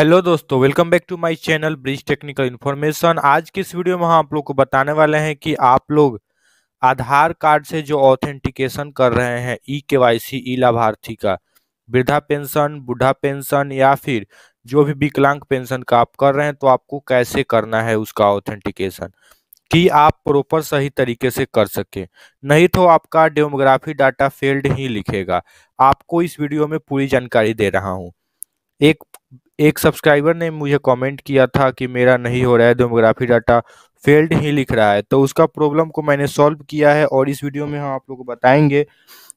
hello दोस्तों welcome back to my channel Bridge Technical Information आज की इस वीडियो में हम आप लोग को बताने वाले हैं कि आप लोग आधार कार्ड से जो ऑथेंटिकेशन कर रहे हैं ई के वाई सी ई लाभार्थी का वृद्धा पेंशन बूढ़ा पेंशन या फिर जो भी विकलांग पेंशन का आप कर रहे हैं तो आपको कैसे करना है उसका ऑथेंटिकेशन कि आप प्रॉपर सही तरीके से कर सके नहीं तो आपका डेमोग्राफी डाटा फेल्ड ही लिखेगा आपको इस वीडियो में पूरी जानकारी दे रहा हूँ एक एक सब्सक्राइबर ने मुझे कमेंट किया था कि मेरा नहीं हो रहा है डेमोग्राफी डाटा फेल्ड ही लिख रहा है तो उसका प्रॉब्लम को मैंने सॉल्व किया है और इस वीडियो में हम आप लोग को बताएंगे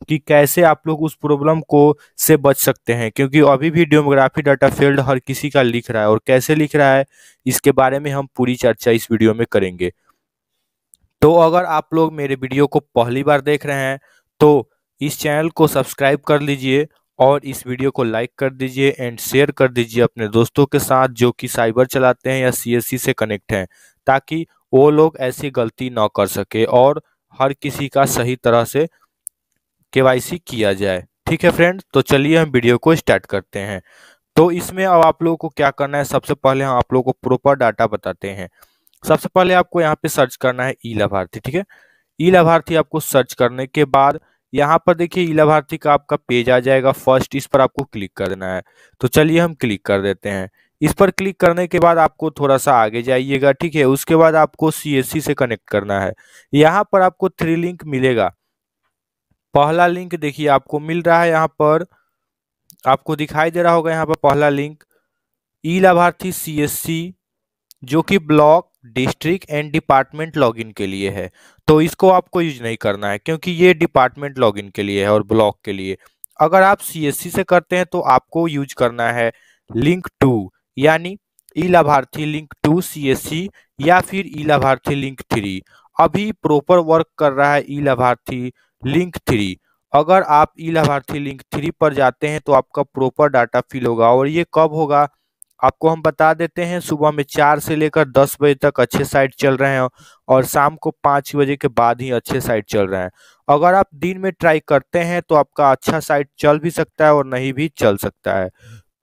कि कैसे आप लोग उस प्रॉब्लम को से बच सकते हैं क्योंकि अभी भी डेमोग्राफी डाटा फील्ड हर किसी का लिख रहा है और कैसे लिख रहा है इसके बारे में हम पूरी चर्चा इस वीडियो में करेंगे तो अगर आप लोग मेरे वीडियो को पहली बार देख रहे हैं तो इस चैनल को सब्सक्राइब कर लीजिए और इस वीडियो को लाइक कर दीजिए एंड शेयर कर दीजिए अपने दोस्तों के साथ जो कि साइबर चलाते हैं या सी से कनेक्ट हैं ताकि वो लोग ऐसी गलती ना कर सके और हर किसी का सही तरह से केवाईसी किया जाए ठीक है फ्रेंड्स तो चलिए हम वीडियो को स्टार्ट करते हैं तो इसमें अब आप लोगों को क्या करना है सबसे पहले हम आप लोगों को प्रॉपर डाटा बताते हैं सबसे पहले आपको यहाँ पे सर्च करना है ई लाभार्थी ठीक है ई लाभार्थी आपको सर्च करने के बाद यहाँ पर देखिए इला लाभार्थी का आपका पेज आ जाएगा फर्स्ट इस पर आपको क्लिक करना है तो चलिए हम क्लिक कर देते हैं इस पर क्लिक करने के बाद आपको थोड़ा सा आगे जाइएगा ठीक है उसके बाद आपको सी से कनेक्ट करना है यहाँ पर आपको थ्री लिंक मिलेगा पहला लिंक देखिए आपको मिल रहा है यहाँ पर आपको दिखाई दे रहा होगा यहाँ पर पहला लिंक ई लाभार्थी सी जो कि block district and department login के लिए है तो इसको आपको यूज नहीं करना है क्योंकि ये डिपार्टमेंट लॉगिन के लिए है और ब्लॉक के लिए अगर आप सी से करते हैं तो आपको यूज करना है लिंक टू यानी ई लाभार्थी लिंक टू सी या फिर ई लाभार्थी लिंक थ्री अभी प्रॉपर वर्क कर रहा है ई लाभार्थी लिंक थ्री अगर आप ई लाभार्थी लिंक थ्री पर जाते हैं तो आपका प्रॉपर डाटा फिल होगा और ये कब होगा आपको हम बता देते हैं सुबह में चार से लेकर दस बजे तक अच्छे साइड चल रहे हैं और शाम को पाँच बजे के बाद ही अच्छे साइड चल रहे हैं अगर आप दिन में ट्राई करते हैं तो आपका अच्छा साइड चल भी सकता है और नहीं भी चल सकता है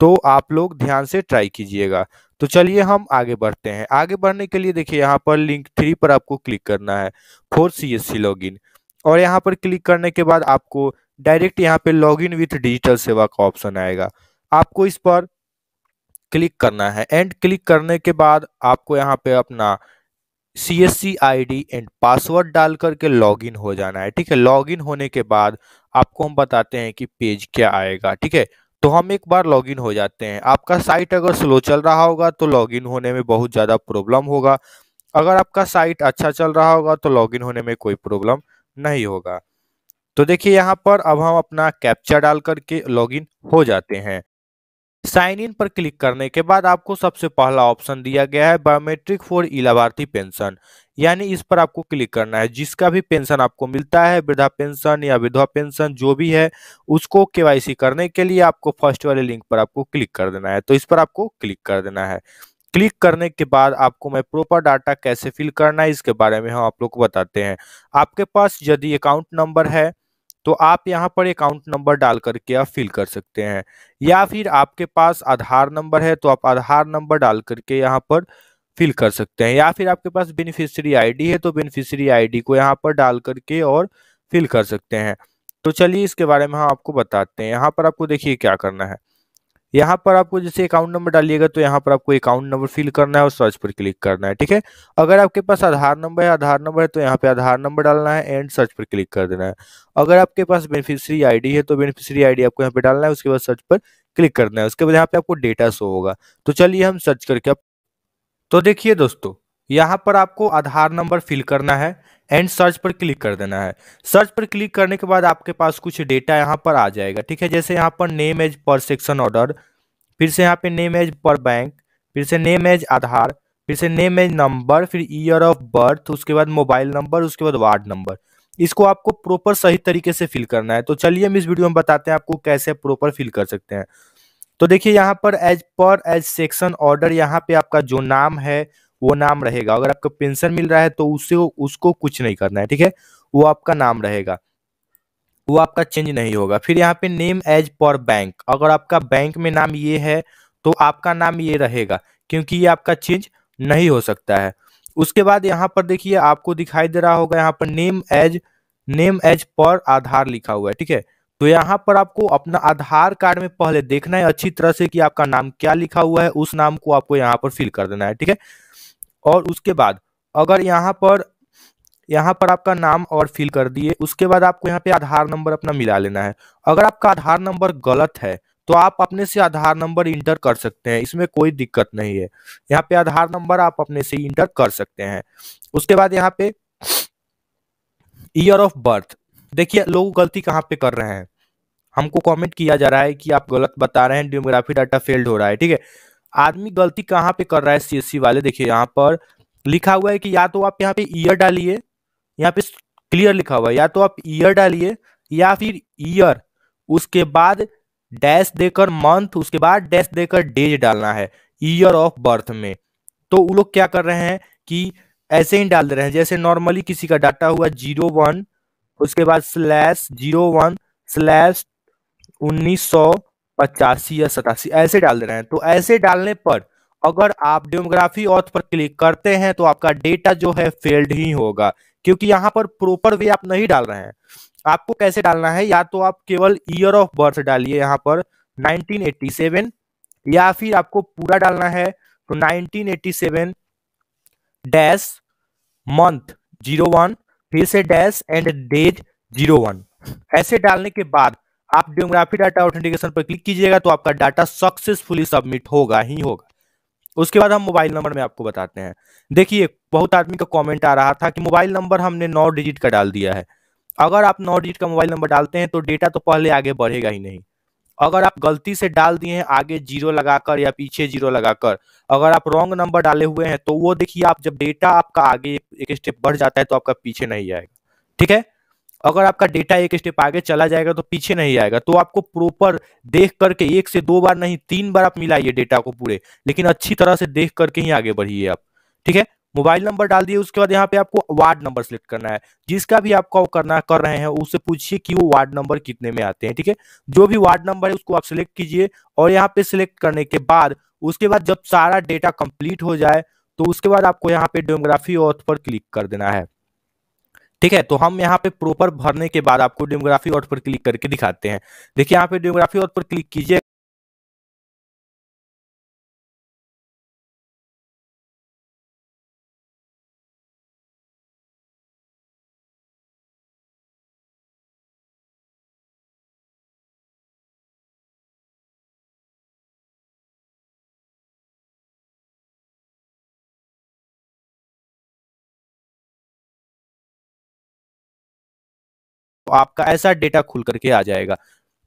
तो आप लोग ध्यान से ट्राई कीजिएगा तो चलिए हम आगे बढ़ते हैं आगे बढ़ने के लिए देखिए यहाँ पर लिंक थ्री पर आपको क्लिक करना है for C S C log और यहाँ पर क्लिक करने के बाद आपको डायरेक्ट यहाँ पे इन विथ डिजिटल सेवा का ऑप्शन आएगा आपको इस पर क्लिक करना है एंड क्लिक करने के बाद आपको यहाँ पे अपना C S C I D and password डाल करके इन हो जाना है ठीक है लॉगिन होने के बाद आपको हम बताते हैं कि पेज क्या आएगा ठीक है तो हम एक बार लॉगिन हो जाते हैं आपका साइट अगर स्लो चल रहा होगा तो लॉगिन होने में बहुत ज़्यादा प्रॉब्लम होगा अगर आपका साइट अच्छा चल रहा होगा तो लॉगिन होने में कोई प्रॉब्लम नहीं होगा तो देखिए यहाँ पर अब हम अपना कैप्चा डाल करके लॉगिन हो जाते हैं साइन इन पर क्लिक करने के बाद आपको सबसे पहला ऑप्शन दिया गया है बायोमेट्रिक फॉर इलाभार्थी पेंशन यानी इस पर आपको क्लिक करना है जिसका भी पेंशन आपको मिलता है वृद्धा पेंशन या विधवा पेंशन जो भी है उसको केवाईसी करने के लिए आपको फर्स्ट वाले लिंक पर आपको क्लिक कर देना है तो इस पर आपको क्लिक कर देना है क्लिक करने के बाद आपको मैं प्रॉपर डाटा कैसे फिल करना है इसके बारे में हम आप लोग को बताते हैं आपके पास यदि अकाउंट नंबर है तो आप यहाँ पर अकाउंट नंबर डाल करके आप फिल कर सकते हैं या फिर आपके पास आधार नंबर है तो आप आधार नंबर डाल करके यहाँ पर फिल कर सकते हैं या फिर आपके पास बेनिफिशियरी आईडी है तो बेनिफिशियरी आईडी को यहाँ पर डाल करके और फिल कर सकते हैं तो चलिए इसके बारे में हम हाँ आपको बताते हैं यहाँ पर आपको देखिए क्या करना है यहाँ पर आपको जैसे अकाउंट नंबर डालिएगा तो यहाँ पर आपको अकाउंट नंबर फिल करना है और सर्च पर क्लिक करना है ठीक है अगर आपके पास आधार नंबर है आधार नंबर है तो यहाँ पे आधार नंबर डालना है एंड सर्च पर क्लिक कर देना है अगर आपके पास बेनिफिशियरी आईडी है तो बेनिफिशियरी आईडी आपको यहाँ पे डालना है उसके बाद सर्च पर क्लिक करना है उसके बाद यहाँ पे आपको डेटा शो होगा तो चलिए हम सर्च करके आप तो देखिए दोस्तों यहाँ पर आपको आधार नंबर फिल करना है एंड सर्च पर क्लिक कर देना है सर्च पर क्लिक करने के बाद आपके पास कुछ डेटा यहाँ पर आ जाएगा ठीक है जैसे यहाँ पर नेम एज पर सेक्शन ऑर्डर फिर से यहाँ पे नेम एज पर बैंक फिर से नेम एज आधार फिर से नेम एज नंबर फिर ईयर ऑफ बर्थ उसके बाद मोबाइल नंबर उसके बाद वार्ड नंबर इसको आपको प्रॉपर सही तरीके से फिल करना है तो चलिए हम इस वीडियो में बताते हैं आपको कैसे प्रॉपर फिल कर सकते हैं तो देखिए यहाँ पर as per as section order यहाँ पे आपका जो नाम है वो नाम रहेगा अगर आपको पेंशन मिल रहा है तो उससे उसको कुछ नहीं करना है ठीक है वो आपका नाम रहेगा वो आपका चेंज नहीं होगा फिर यहाँ पे नेम एज पर बैंक अगर आपका बैंक में नाम ये है तो आपका नाम ये रहेगा क्योंकि ये आपका चेंज नहीं हो सकता है उसके बाद यहाँ पर देखिए आपको दिखाई दे रहा होगा यहाँ पर नेम एज नेम एज पर आधार लिखा हुआ है ठीक है तो यहाँ पर आपको अपना आधार कार्ड में पहले देखना है अच्छी तरह से कि आपका नाम क्या लिखा हुआ है उस नाम को आपको यहाँ पर फिल कर देना है ठीक है और उसके बाद अगर यहाँ पर यहाँ पर आपका नाम और फिल कर दिए उसके बाद आपको यहाँ पे आधार नंबर अपना मिला लेना है अगर आपका आधार नंबर गलत है तो आप अपने से आधार नंबर इंटर कर सकते हैं इसमें कोई दिक्कत नहीं है यहाँ पे आधार नंबर आप अपने से इंटर कर सकते हैं उसके बाद यहाँ पे ईयर ऑफ बर्थ देखिए लोग गलती कहाँ पे कर रहे हैं हमको कमेंट किया जा रहा है कि आप गलत बता रहे हैं डेमोग्राफी डाटा फेल्ड हो रहा है ठीक है आदमी गलती कहाँ पे कर रहा है सीएससी वाले देखिए यहाँ पर लिखा हुआ है कि या तो आप यहाँ पे ईयर डालिए यहाँ पे क्लियर लिखा हुआ है या तो आप ईयर डालिए या फिर ईयर उसके बाद डैश देकर मंथ उसके बाद डैश देकर डेज डालना है ईयर ऑफ बर्थ में तो वो लोग क्या कर रहे हैं कि ऐसे ही डाल दे रहे हैं जैसे नॉर्मली किसी का डाटा हुआ जीरो वन उसके बाद स्लैश जीरो वन स्लैश उन्नीस सौ पचासी या सतासी ऐसे डाल दे रहे हैं तो ऐसे डालने पर अगर आप डेमोग्राफी ऑथ पर क्लिक करते हैं तो आपका डेटा जो है फेल्ड ही होगा क्योंकि यहाँ पर प्रॉपर वे आप नहीं डाल रहे हैं आपको कैसे डालना है या तो आप केवल ईयर ऑफ बर्थ डालिए यहाँ पर 1987 या फिर आपको पूरा डालना है तो 1987 डैश मंथ जीरो वन फिर से dash and days zero one ऐसे डालने के बाद आप डेमोग्राफी डाटा ऑथेंटिकेशन पर क्लिक कीजिएगा तो आपका डाटा सक्सेसफुली सबमिट होगा ही होगा उसके बाद हम मोबाइल नंबर में आपको बताते हैं देखिए बहुत आदमी का कमेंट आ रहा था कि मोबाइल नंबर हमने नौ डिजिट का डाल दिया है अगर आप नौ डिजिट का मोबाइल नंबर डालते हैं तो डेटा तो पहले आगे बढ़ेगा ही नहीं अगर आप गलती से डाल दिए हैं आगे जीरो लगाकर या पीछे जीरो लगाकर अगर आप रॉन्ग नंबर डाले हुए हैं तो वो देखिए आप जब डेटा आपका आगे एक स्टेप बढ़ जाता है तो आपका पीछे नहीं जाएगा ठीक है अगर आपका डेटा एक स्टेप आगे चला जाएगा तो पीछे नहीं आएगा तो आपको प्रॉपर देख करके एक से दो बार नहीं तीन बार आप मिलाइए डेटा को पूरे लेकिन अच्छी तरह से देख करके ही आगे बढ़िए आप ठीक है मोबाइल नंबर डाल दिए उसके बाद यहाँ पे आपको वार्ड नंबर सेलेक्ट करना है जिसका भी आपका करना कर रहे हैं उससे पूछिए कि वो वार्ड नंबर कितने में आते हैं ठीक है जो भी वार्ड नंबर है उसको आप सिलेक्ट कीजिए और यहाँ पे सिलेक्ट करने के बाद उसके बाद जब सारा डेटा कंप्लीट हो जाए तो उसके बाद आपको यहाँ पे डेमोग्राफी ऑथ पर क्लिक कर देना है ठीक है तो हम यहाँ पे प्रॉपर भरने के बाद आपको डेमोग्राफी ऑट पर क्लिक करके दिखाते हैं देखिए यहाँ पे डेमोग्राफी ऑट पर क्लिक कीजिए आपका ऐसा डेटा खुल करके आ जाएगा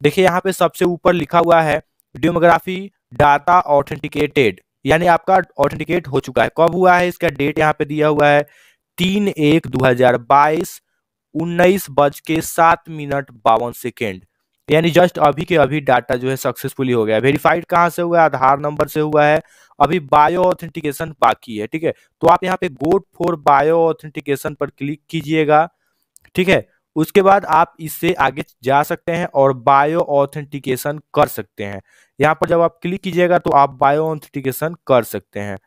देखिए यहाँ पे सबसे ऊपर लिखा हुआ है डेमोग्राफी डाटा ऑथेंटिकेटेड यानी आपका ऑथेंटिकेट हो चुका है कब हुआ है इसका डेट यहाँ पे दिया हुआ है तीन एक दो हजार बाईस उन्नीस बज के सात मिनट बावन सेकेंड यानी जस्ट अभी के अभी डाटा जो है सक्सेसफुली हो गया वेरीफाइड कहाँ से हुआ है आधार नंबर से हुआ है अभी बायो ऑथेंटिकेशन बाकी है ठीक है तो आप यहाँ पे गोट फॉर बायो ऑथेंटिकेशन पर क्लिक कीजिएगा ठीक है उसके बाद आप इससे आगे जा सकते हैं और बायो ऑथेंटिकेशन कर सकते हैं यहाँ पर जब आप क्लिक कीजिएगा तो आप बायो ऑथेंटिकेशन कर सकते हैं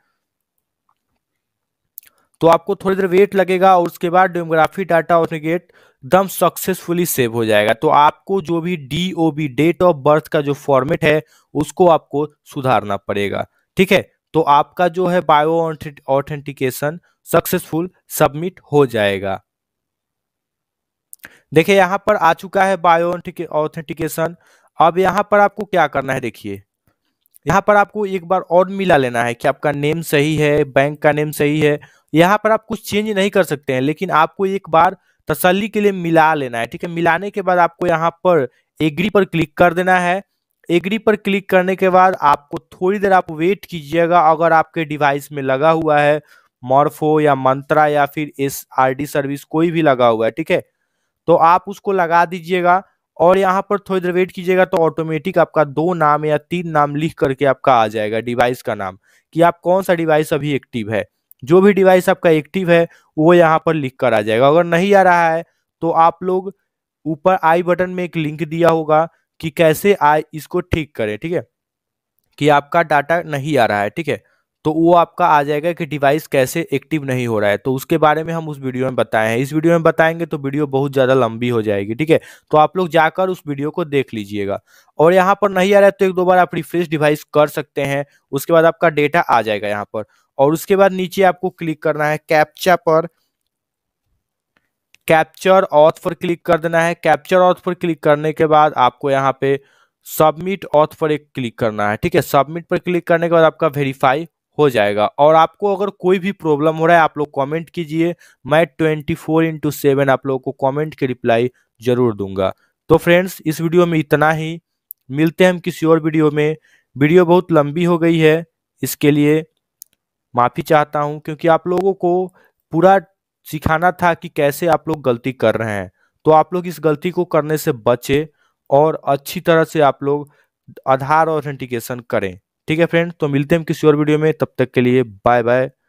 तो आपको थोड़ी देर वेट लगेगा और उसके बाद डेमोग्राफी डाटा ऑथेंटिकेट एकदम सक्सेसफुली सेव हो जाएगा तो आपको जो भी D O B date of birth का जो फॉर्मेट है उसको आपको सुधारना पड़ेगा ठीक है तो आपका जो है बायो ऑथेंटिकेशन सक्सेसफुल सबमिट हो जाएगा देखिए यहाँ पर आ चुका है बायो ऑथेंटिकेशन अब यहाँ पर आपको क्या करना है देखिए यहाँ पर आपको एक बार और मिला लेना है कि आपका नेम सही है बैंक का नेम सही है यहाँ पर आप कुछ चेंज नहीं कर सकते हैं लेकिन आपको एक बार तसल्ली के लिए मिला लेना है ठीक है मिलाने के बाद आपको यहाँ पर एग्री पर क्लिक कर देना है एग्री पर क्लिक करने के बाद आपको थोड़ी देर आप वेट कीजिएगा अगर आपके डिवाइस में लगा हुआ है मॉर्फो या मंत्रा या फिर एस आर डी सर्विस कोई भी लगा हुआ है ठीक है तो आप उसको लगा दीजिएगा और यहाँ पर थोड़ी देर वेट कीजिएगा तो ऑटोमेटिक आपका दो नाम या तीन नाम लिख करके आपका आ जाएगा डिवाइस का नाम कि आप कौन सा डिवाइस अभी एक्टिव है जो भी डिवाइस आपका एक्टिव है वो यहाँ पर लिख कर आ जाएगा अगर नहीं आ रहा है तो आप लोग ऊपर आई बटन में एक लिंक दिया होगा कि कैसे आई इसको ठीक करें ठीक है कि आपका डाटा नहीं आ रहा है ठीक है तो वो आपका आ जाएगा कि डिवाइस कैसे एक्टिव नहीं हो रहा है तो उसके बारे में हम उस वीडियो में बताए हैं इस वीडियो में बताएंगे तो वीडियो बहुत ज़्यादा लंबी हो जाएगी ठीक है तो आप लोग जाकर उस वीडियो को देख लीजिएगा और यहाँ पर नहीं आ रहा है तो एक दो बार आप रिफ्रेश डिवाइस कर सकते हैं उसके बाद आपका डेटा आ जाएगा यहाँ पर और उसके बाद नीचे आपको क्लिक करना है कैप्चा पर कैप्चर ऑथ पर क्लिक कर देना है कैप्चर ऑथ पर क्लिक करने के बाद आपको यहाँ पे सबमिट ऑथ पर एक क्लिक करना है ठीक है सबमिट पर क्लिक करने के बाद आपका वेरीफाई हो जाएगा और आपको अगर कोई भी प्रॉब्लम हो रहा है आप लोग कमेंट कीजिए मैं ट्वेंटी फोर इंटू सेवन आप लोगों को कमेंट के रिप्लाई जरूर दूंगा तो फ्रेंड्स इस वीडियो में इतना ही मिलते हैं हम किसी और वीडियो में वीडियो बहुत लंबी हो गई है इसके लिए माफ़ी चाहता हूँ क्योंकि आप लोगों को पूरा सिखाना था कि कैसे आप लोग गलती कर रहे हैं तो आप लोग इस गलती को करने से बचें और अच्छी तरह से आप लोग आधार ऑथेंटिकेशन करें ठीक है फ्रेंड तो मिलते हैं किसी और वीडियो में तब तक के लिए बाय बाय